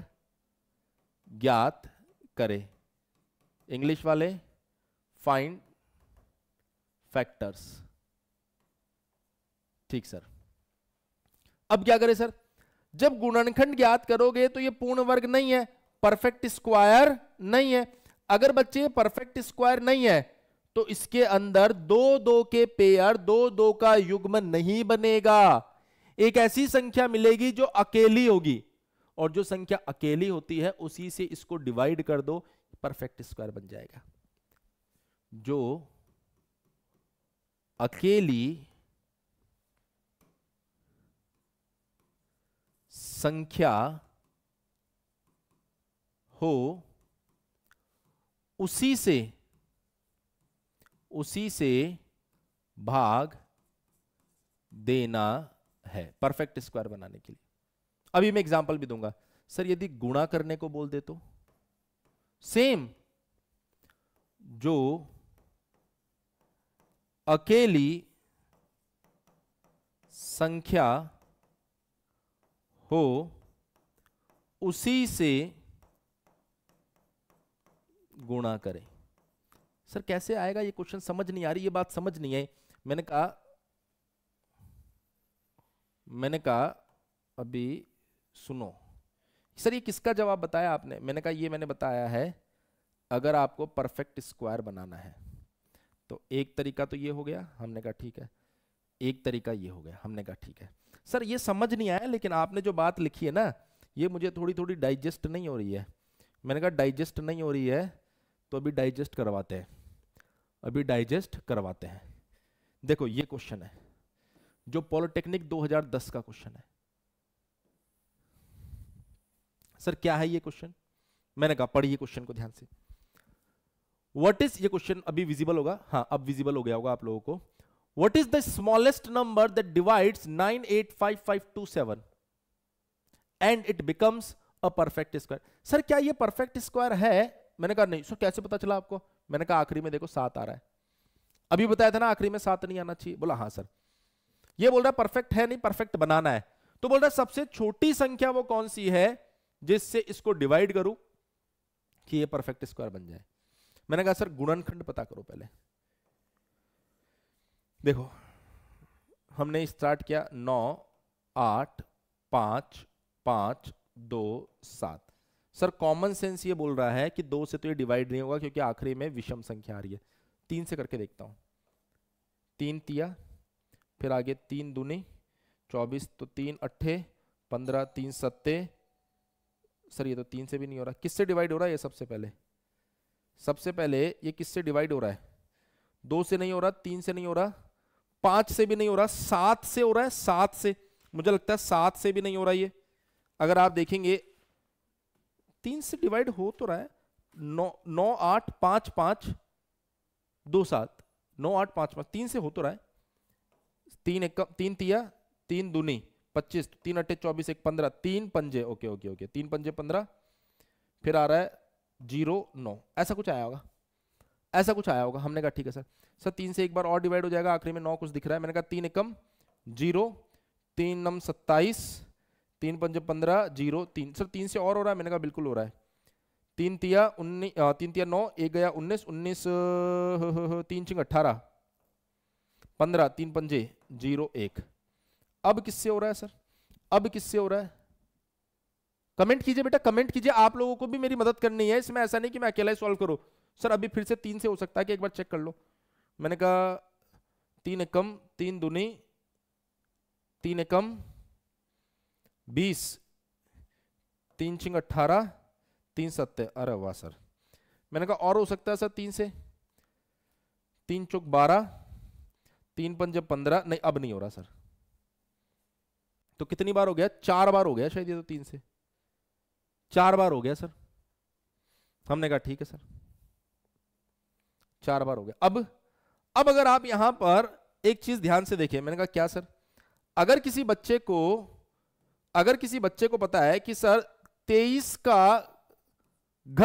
ज्ञात करें इंग्लिश वाले फाइंड फैक्टर्स ठीक सर अब क्या करें सर जब गुणनखंड ज्ञात करोगे तो ये पूर्ण वर्ग नहीं है परफेक्ट स्क्वायर नहीं है अगर बच्चे परफेक्ट स्क्वायर नहीं है तो इसके अंदर दो दो के पेयर दो दो का युग्म नहीं बनेगा एक ऐसी संख्या मिलेगी जो अकेली होगी और जो संख्या अकेली होती है उसी से इसको डिवाइड कर दो परफेक्ट स्क्वायर बन जाएगा जो अकेली संख्या हो उसी से उसी से भाग देना है परफेक्ट स्क्वायर बनाने के लिए अभी मैं एग्जांपल भी दूंगा सर यदि गुणा करने को बोल दे तो सेम जो अकेली संख्या हो उसी से गुणा करें सर कैसे आएगा ये क्वेश्चन समझ नहीं आ रही ये बात समझ नहीं आई मैंने कहा मैंने कहा अभी सुनो सर ये किसका जवाब बताया आपने मैंने कहा ये मैंने बताया है अगर आपको परफेक्ट स्क्वायर बनाना है तो एक तरीका तो ये हो गया हमने कहा ठीक है एक तरीका ये हो गया हमने कहा ठीक है सर ये समझ नहीं आया लेकिन आपने जो बात लिखी है ना ये मुझे थोड़ी थोड़ी डाइजेस्ट नहीं हो रही है मैंने कहा डाइजेस्ट नहीं हो रही है तो अभी डाइजेस्ट करवाते हैं अभी डाइजेस्ट करवाते हैं देखो ये क्वेश्चन है जो पॉलिटेक्निक 2010 का क्वेश्चन है सर क्या है ये क्वेश्चन मैंने कहा पढ़िए क्वेश्चन को ध्यान से व्हाट इज ये क्वेश्चन अभी विजिबल होगा हाँ अब विजिबल हो गया होगा आप लोगों को what is the smallest number that divides 985527 and it becomes a perfect square sir क्या ये परफेक्ट स्क्वायर है मैंने कहा नहीं सर कैसे पता चला आपको मैंने कहा आखिरी में देखो सात आ रहा है अभी बताया था ना आखिरी में सात नहीं आना चाहिए बोला हाँ सर ये बोल रहा है परफेक्ट है नहीं परफेक्ट बनाना है तो बोल रहा है सबसे छोटी संख्या वो कौन सी है जिससे इसको डिवाइड करूं कि ये परफेक्ट स्क्वायर बन जाए मैंने कहा सर गुणनखंड पता करो पहले देखो हमने स्टार्ट किया नौ आठ पांच पांच दो सात सर कॉमन सेंस ये बोल रहा है कि दो से तो ये डिवाइड नहीं होगा क्योंकि आखिरी में विषम संख्या आ रही है तीन से करके देखता हूँ तीन तिया फिर आगे तीन दूनी चौबीस तो तीन अट्ठे पंद्रह तीन सत्ते सर ये तो तीन से भी नहीं हो रहा किससे डिवाइड हो रहा है ये सबसे पहले सबसे पहले ये किससे डिवाइड हो रहा है दो से नहीं हो रहा तीन से नहीं हो रहा पांच से भी नहीं हो रहा सात से हो रहा है सात से मुझे लगता है सात से भी नहीं हो रहा ये अगर आप देखेंगे तीन से डिवाइड हो तो रहा है नौ नौ आठ पांच पांच दो सात नौ आठ पांच पांच तीन से हो तो रहा है तीन एक तीन तिया तीन दुनी पच्चीस तीन अट्ठे चौबीस एक पंद्रह तीन पंजे ओके ओके ओके तीन पंजे पंद्रह फिर आ रहा है जीरो नौ ऐसा कुछ आया होगा ऐसा कुछ आया होगा हमने कहा ठीक है सर सर तीन से एक बार और डिवाइड हो जाएगा आखिरी में नौ कुछ दिख रहा है मैंने कहा तीन एकम जीरो तीन नम सत्ताईस तीन पंजे पंद्रह जीरो तीन सर तीन से और हो रहा है मैंने कहा बिल्कुल हो रहा है तीन तिया उन्नीस तीन तिया नौ एक गया उन्नीस उन्नीस तीन चिंग अट्ठारह पंद्रह तीन पंजे जीरो एक अब किससे हो रहा है सर अब किससे हो रहा है कमेंट कीजिए बेटा कमेंट कीजिए आप लोगों को भी मेरी मदद करनी है इसमें ऐसा नहीं कि मैं अकेला ही सॉल्व करूँ सर अभी फिर से तीन से हो सकता है कि एक बार चेक कर लो मैंने कहा तीन एकम तीन दुनी तीन एकम बीस तीन चिंग अट्ठारह तीन सत्य अरे वाह सर मैंने कहा और हो सकता है सर तीन से तीन चौक बारह तीन पंजे पंद्रह नहीं अब नहीं हो रहा सर तो कितनी बार हो गया चार बार हो गया शायद ये तो तीन से चार बार हो गया सर हमने कहा ठीक है सर चार बार हो गया अब अब अगर आप यहां पर एक चीज ध्यान से देखिए मैंने कहा क्या सर अगर किसी बच्चे को अगर किसी बच्चे को पता है कि सर तेईस का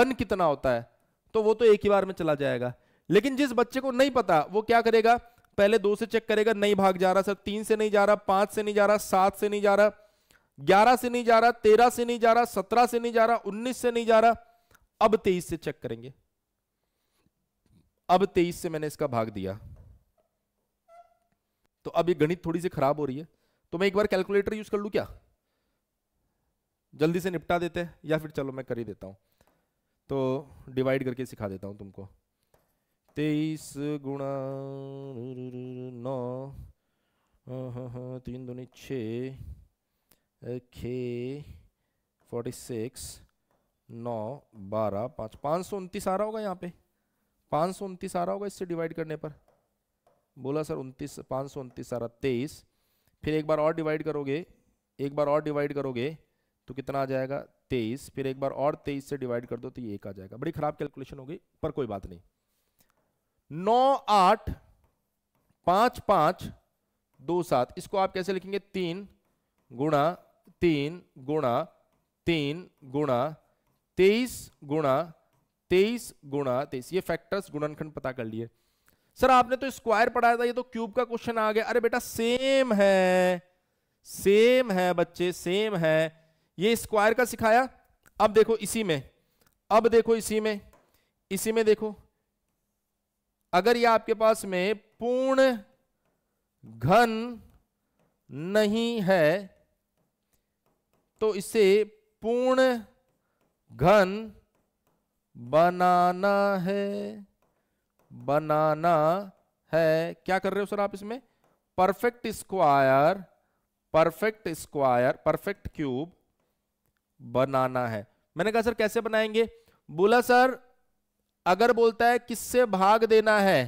घन कितना होता है तो वो तो एक ही बार में चला जाएगा लेकिन जिस बच्चे को नहीं पता वो क्या करेगा पहले दो से चेक करेगा नहीं भाग जा रहा सर तीन से नहीं जा रहा पांच से नहीं जा रहा सात से नहीं जा रहा ग्यारह से नहीं जा रहा तेरह से नहीं जा रहा सत्रह से नहीं जा रहा उन्नीस से नहीं जा रहा अब तेईस से चेक करेंगे अब तेईस से मैंने इसका भाग दिया तो अब ये गणित थोड़ी सी खराब हो रही है तो मैं एक बार कैलकुलेटर यूज कर लू क्या जल्दी से निपटा देते हैं या फिर चलो मैं कर ही देता हूँ तो डिवाइड करके सिखा देता हूँ तुमको तेईस गुणा नौ हाँ हाँ तीन दुनी छः खे फोर्टी सिक्स नौ बारह पाँच पाँच सौ उनतीस आ रहा होगा यहाँ पे पाँच सौ उनतीस आ रहा होगा इससे डिवाइड करने पर बोला सर उनतीस पाँच सौ उनतीस आ रहा तेईस फिर एक बार और डिवाइड करोगे एक बार और डिवाइड करोगे तो कितना आ जाएगा तेईस फिर एक बार और तेईस से डिवाइड कर दो तो ये एक आ जाएगा बड़ी खराब कैलकुलेशन होगी पर कोई बात नहीं नौ आठ पांच पांच दो सात इसको आप कैसे लिखेंगे तीन गुणा तीन गुणा तीन गुणा तेईस गुणा तेईस गुणा तेईस ये फैक्टर्स गुणनखंड पता कर लिए सर आपने तो स्क्वायर पढ़ाया था ये तो क्यूब का क्वेश्चन आ गया अरे बेटा सेम है सेम है बच्चे सेम है ये स्क्वायर का सिखाया अब देखो इसी में अब देखो इसी में इसी में देखो अगर ये आपके पास में पूर्ण घन नहीं है तो इसे पूर्ण घन बनाना है बनाना है क्या कर रहे हो सर आप इसमें perfect square perfect square perfect cube बनाना है मैंने कहा सर कैसे बनाएंगे बोला सर अगर बोलता है किससे भाग देना है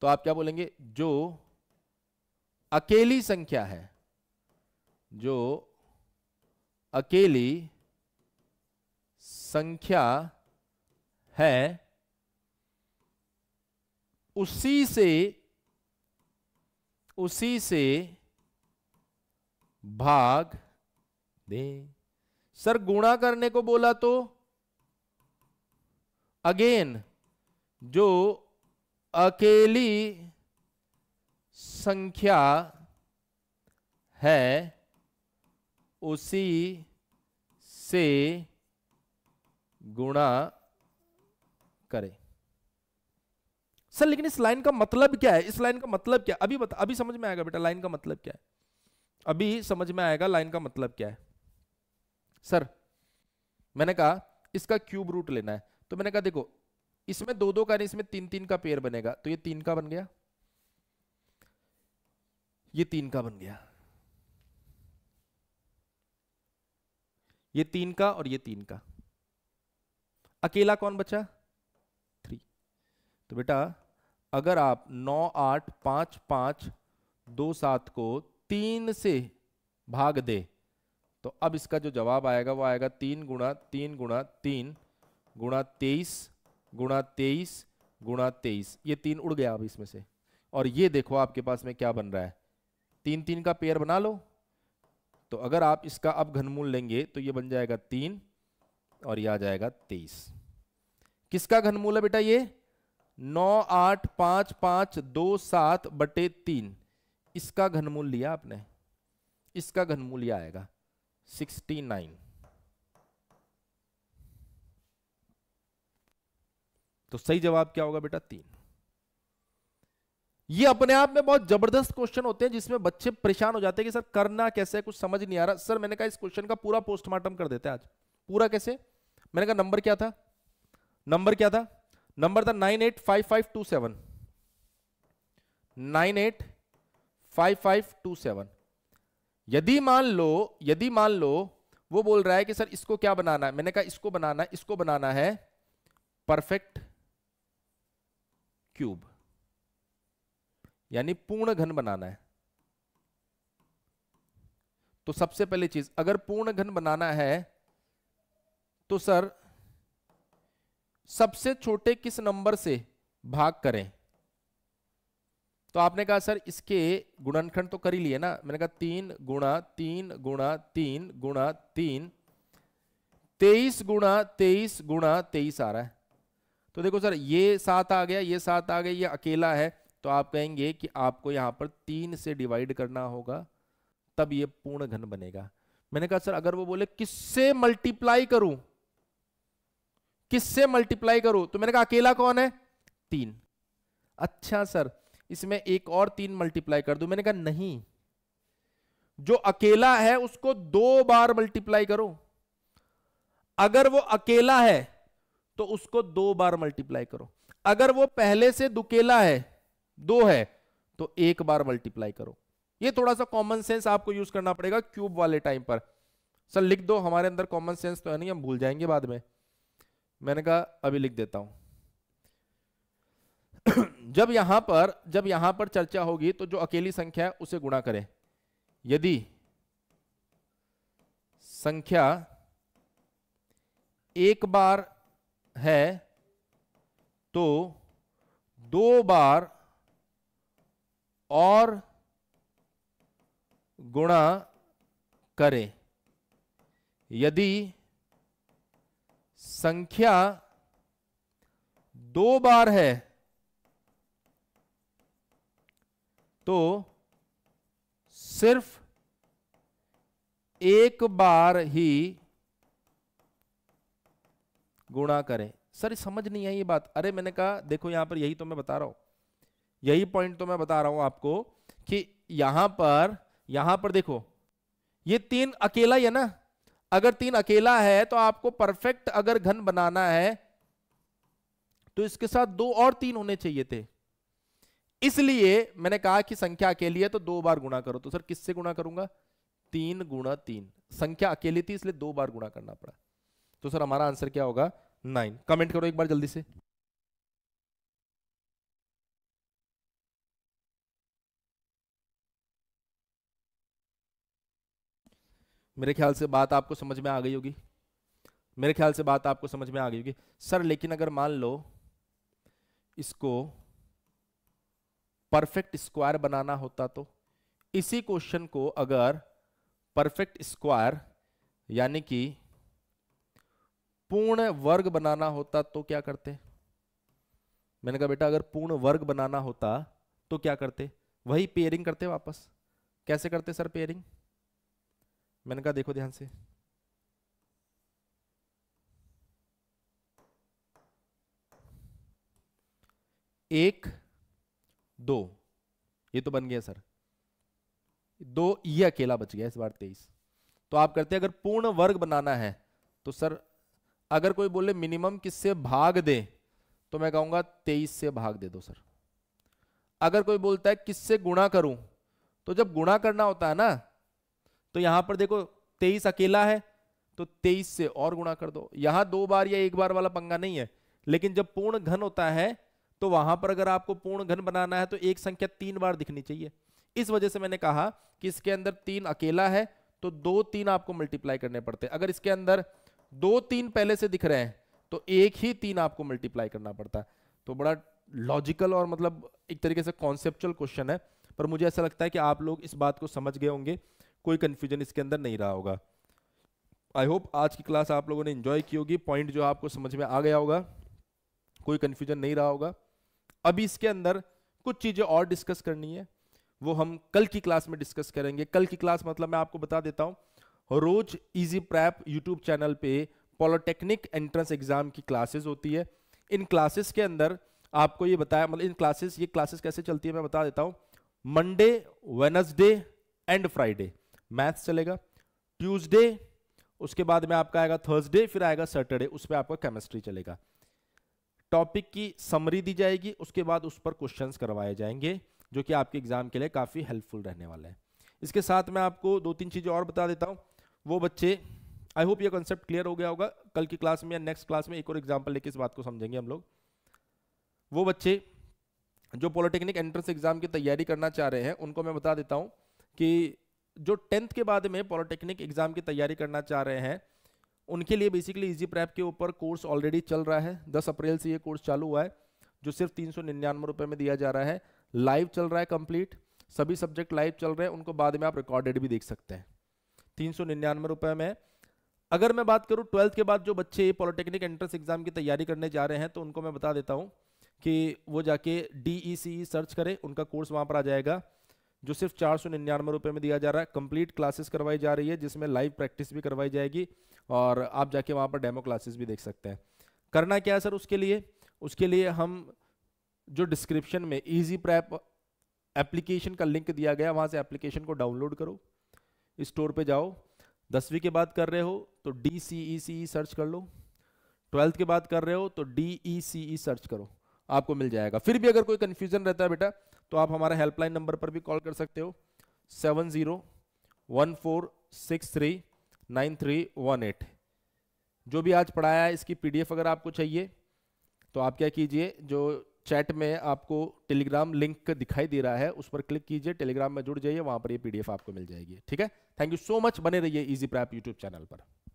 तो आप क्या बोलेंगे जो अकेली संख्या है जो अकेली संख्या है उसी से उसी से भाग दे सर गुणा करने को बोला तो अगेन जो अकेली संख्या है उसी से गुणा करें सर लेकिन इस लाइन का मतलब क्या है इस लाइन का मतलब क्या अभी बता अभी समझ में आएगा बेटा लाइन का मतलब क्या है अभी समझ में आएगा लाइन का मतलब क्या है सर मैंने कहा इसका क्यूब रूट लेना है तो मैंने कहा देखो इसमें दो दो का नहीं इसमें तीन तीन का पेयर बनेगा तो ये तीन का बन गया ये तीन का बन गया ये तीन का और ये तीन का अकेला कौन बचा थ्री तो बेटा अगर आप नौ आठ पांच पांच दो सात को तीन से भाग दे तो अब इसका जो जवाब आएगा वो आएगा तीन गुणा तीन गुणा तीन गुणा तेईस गुणा तेईस गुणा तेईस ये तीन उड़ गया अब इसमें से और ये देखो आपके पास में क्या बन रहा है तीन तीन का पेयर बना लो तो अगर आप इसका अब घनमूल लेंगे तो ये बन जाएगा तीन और यह आ जाएगा तेईस किसका घनमूल है बेटा ये नौ आठ पांच पांच दो सात बटे तीन इसका घनमूल लिया आपने इसका घनमूल यह आएगा 69 तो सही जवाब क्या होगा बेटा तीन ये अपने आप में बहुत जबरदस्त क्वेश्चन होते हैं जिसमें बच्चे परेशान हो जाते हैं कि सर करना कैसे कुछ समझ नहीं आ रहा सर मैंने कहा इस क्वेश्चन का पूरा पोस्टमार्टम कर देते हैं आज पूरा कैसे मैंने कहा नंबर क्या था नंबर क्या था नंबर था nine eight five five two seven nine eight five five two seven यदि मान लो यदि मान लो वो बोल रहा है कि सर इसको क्या बनाना है मैंने कहा इसको बनाना है इसको बनाना है परफेक्ट क्यूब यानी पूर्ण घन बनाना है तो सबसे पहली चीज अगर पूर्ण घन बनाना है तो सर सबसे छोटे किस नंबर से भाग करें तो आपने कहा सर इसके गुणनखंड तो कर ही लिए ना मैंने कहा तीन गुणा तीन गुणा तीन गुणा तीन तेईस गुणा तेईस गुणा तेईस आ रहा है तो देखो सर ये सात आ गया ये सात आ गया ये अकेला है तो आप कहेंगे कि आपको यहां पर तीन से डिवाइड करना होगा तब ये पूर्ण घन बनेगा मैंने कहा सर अगर वो बोले किससे मल्टीप्लाई करूं किससे मल्टीप्लाई करूं तो मैंने कहा अकेला कौन है तीन अच्छा सर इसमें एक और तीन मल्टीप्लाई कर दू मैंने कहा नहीं जो अकेला है उसको दो बार मल्टीप्लाई करो अगर वो अकेला है तो उसको दो बार मल्टीप्लाई करो अगर वो पहले से दुकेला है दो है तो एक बार मल्टीप्लाई करो ये थोड़ा सा कॉमन सेंस आपको यूज करना पड़ेगा क्यूब वाले टाइम पर सर लिख दो हमारे अंदर कॉमन सेंस तो है नहीं हम भूल जाएंगे बाद में मैंने कहा अभी लिख देता हूं जब यहां पर जब यहां पर चर्चा होगी तो जो अकेली संख्या है उसे गुणा करें यदि संख्या एक बार है तो दो बार और गुणा करें यदि संख्या दो बार है तो सिर्फ एक बार ही गुणा करें सर समझ नहीं आई ये बात अरे मैंने कहा देखो यहां पर यही तो मैं बता रहा हूं यही पॉइंट तो मैं बता रहा हूं आपको कि यहां पर यहां पर देखो ये तीन अकेला ही है ना अगर तीन अकेला है तो आपको परफेक्ट अगर घन बनाना है तो इसके साथ दो और तीन होने चाहिए थे इसलिए मैंने कहा कि संख्या अकेली है तो दो बार गुणा करो तो सर किससे गुणा करूंगा तीन गुणा तीन संख्या अकेली थी इसलिए दो बार गुणा करना पड़ा तो सर हमारा आंसर क्या होगा नाइन कमेंट करो एक बार जल्दी से मेरे ख्याल से बात आपको समझ में आ गई होगी मेरे ख्याल से बात आपको समझ में आ गई होगी सर लेकिन अगर मान लो इसको परफेक्ट स्क्वायर बनाना होता तो इसी क्वेश्चन को अगर परफेक्ट स्क्वायर यानी कि पूर्ण वर्ग बनाना होता तो क्या करते मैंने कहा बेटा अगर पूर्ण वर्ग बनाना होता तो क्या करते वही पेयरिंग करते वापस कैसे करते सर पेयरिंग मैंने कहा देखो ध्यान से एक दो ये तो बन गया सर दो ये अकेला बच गया इस बार तेईस तो आप करते हैं अगर पूर्ण वर्ग बनाना है तो सर अगर कोई बोले मिनिमम किससे भाग दे तो मैं कहूंगा तेईस से भाग दे दो सर अगर कोई बोलता है किससे गुणा करूं तो जब गुणा करना होता है ना तो यहां पर देखो तेईस अकेला है तो तेईस से और गुणा कर दो यहां दो बार या एक बार वाला पंगा नहीं है लेकिन जब पूर्ण घन होता है तो वहां पर अगर आपको पूर्ण घन बनाना है तो एक संख्या तीन बार दिखनी चाहिए इस वजह से मैंने कहा कि इसके अंदर तीन अकेला है तो दो तीन आपको मल्टीप्लाई करने पड़ते हैं अगर इसके अंदर दो तीन पहले से दिख रहे हैं तो एक ही तीन आपको मल्टीप्लाई करना पड़ता है तो बड़ा लॉजिकल और मतलब एक तरीके से कॉन्सेप्चुअल क्वेश्चन है पर मुझे ऐसा लगता है कि आप लोग इस बात को समझ गए होंगे कोई कन्फ्यूजन इसके अंदर नहीं रहा होगा आई होप आज की क्लास आप लोगों ने इंजॉय की होगी पॉइंट जो आपको समझ में आ गया होगा कोई कन्फ्यूजन नहीं रहा होगा अभी इसके अंदर कुछ चीजें और डिस्कस करनी है वो हम कल की क्लास में डिस्कस करेंगे कल की क्लास मतलब मैं आपको बता देता हूं रोज इजी प्रैप यूट्यूब चैनल पे पॉलिटेक्निक एंट्रेंस एग्जाम की क्लासेस होती है इन क्लासेस के अंदर आपको ये बताया मतलब इन क्लासेस ये क्लासेस कैसे चलती है मैं बता देता हूं Monday Wednesday and Friday maths चलेगा ट्यूसडे उसके बाद में आपका आएगा थर्सडे फिर आएगा सैटरडे उस पर आपका केमिस्ट्री चलेगा टॉपिक की समरी दी जाएगी उसके बाद उस पर क्वेश्चन करवाए जाएंगे जो कि आपके एग्जाम के लिए काफ़ी हेल्पफुल रहने वाला है इसके साथ मैं आपको दो तीन चीज़ें और बता देता हूँ वो बच्चे आई होप ये कॉन्सेप्ट क्लियर हो गया होगा कल की क्लास में या नेक्स्ट क्लास में एक और एग्जाम्पल लेके इस बात को समझेंगे हम लोग वो बच्चे जो पॉलिटेक्निक एंट्रेंस एग्जाम की तैयारी करना चाह रहे हैं उनको मैं बता देता हूँ कि जो टेंथ के बाद में पॉलिटेक्निक एग्जाम की तैयारी करना चाह रहे हैं उनके लिए बेसिकली इजी प्रैप के ऊपर कोर्स ऑलरेडी चल रहा है दस अप्रैल से ये कोर्स चालू हुआ है जो सिर्फ तीन सौ निन्यानवे रुपये में दिया जा रहा है लाइव चल रहा है कंप्लीट सभी सब्जेक्ट लाइव चल रहे हैं उनको बाद में आप रिकॉर्डेड भी देख सकते हैं तीन सौ निन्यानवे रुपये में अगर मैं बात करूँ ट्वेल्थ के बाद जो बच्चे पॉलिटेक्निक एंट्रेंस एग्जाम की तैयारी करने जा रहे हैं तो उनको मैं बता देता हूँ कि वो जाके डी सर्च e e करें उनका कोर्स वहाँ पर आ जाएगा जो सिर्फ चार सौ निन्यानवे रुपये में दिया जा रहा है कंप्लीट क्लासेस करवाई जा रही है जिसमें लाइव प्रैक्टिस भी करवाई जाएगी और आप जाके वहाँ पर डेमो क्लासेस भी देख सकते हैं करना क्या है सर उसके लिए उसके लिए हम जो डिस्क्रिप्शन में ईजी प्रैप एप्लीकेशन का लिंक दिया गया वहाँ से एप्लीकेशन को डाउनलोड करो स्टोर पर जाओ दसवीं के बाद कर रहे हो तो डी सी ई सी ई सर्च कर लो ट्वेल्थ के बाद कर रहे हो तो डी ई सी ई सर्च करो आपको मिल जाएगा फिर भी अगर कोई कंफ्यूजन रहता है बेटा तो आप हमारा हेल्पलाइन नंबर पर भी कॉल कर सकते हो seven zero one four six three nine three one eight जो भी आज पढ़ाया है इसकी पीडीएफ अगर आपको चाहिए तो आप क्या कीजिए जो चैट में आपको टेलीग्राम लिंक दिखाई दे रहा है उस पर क्लिक कीजिए टेलीग्राम में जुड़ जाइए वहां पर ये पीडीएफ आपको मिल जाएगी ठीक है थैंक यू सो मच बने रहिए इजी प्रैप यूट्यूब चैनल पर